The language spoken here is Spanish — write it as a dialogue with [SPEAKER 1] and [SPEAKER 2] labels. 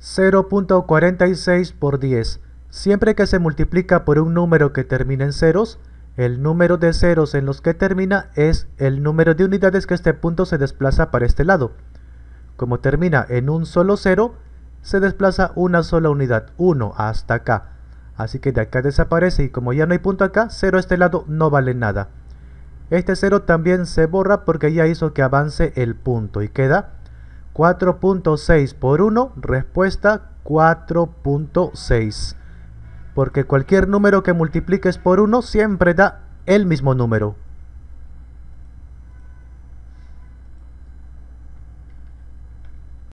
[SPEAKER 1] 0.46 por 10. Siempre que se multiplica por un número que termina en ceros, el número de ceros en los que termina es el número de unidades que este punto se desplaza para este lado. Como termina en un solo cero, se desplaza una sola unidad, 1 hasta acá. Así que de acá desaparece y como ya no hay punto acá, 0 a este lado no vale nada. Este 0 también se borra porque ya hizo que avance el punto y queda 4.6 por 1, respuesta 4.6. Porque cualquier número que multipliques por 1 siempre da el mismo número.